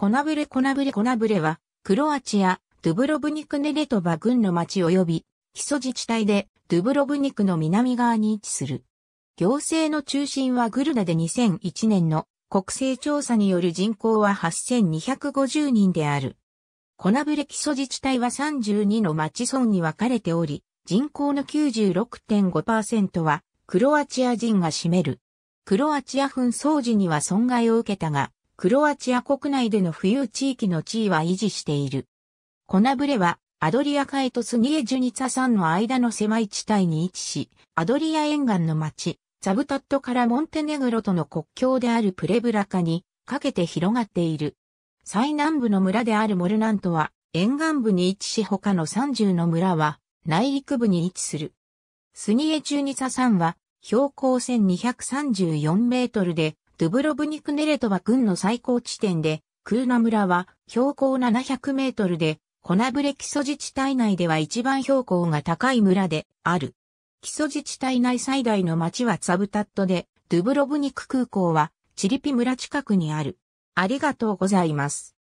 コナブレコナブレコナブレは、クロアチア、ドゥブロブニクネレトバ郡の町及び、基礎自治体で、ドゥブロブニクの南側に位置する。行政の中心はグルダで2001年の国勢調査による人口は8250人である。コナブレ基礎自治体は32の町村に分かれており、人口の96.5%はクロアチア人が占める。クロアチア紛争時には損害を受けたが、クロアチア国内での浮遊地域の地位は維持している。コナブレは、アドリア海とスニエジュニツァ山の間の狭い地帯に位置し、アドリア沿岸の町、ザブタットからモンテネグロとの国境であるプレブラカにかけて広がっている。最南部の村であるモルナントは沿岸部に位置し他の30の村は内陸部に位置する。スニエジュニァ山は標高1234メートルでドゥブロブニクネレトは軍の最高地点で、クーナ村は標高700メートルで、コナブレ基礎自治体内では一番標高が高い村である。基礎自治体内最大の町はツァブタットで、ドゥブロブニク空港はチリピ村近くにある。ありがとうございます。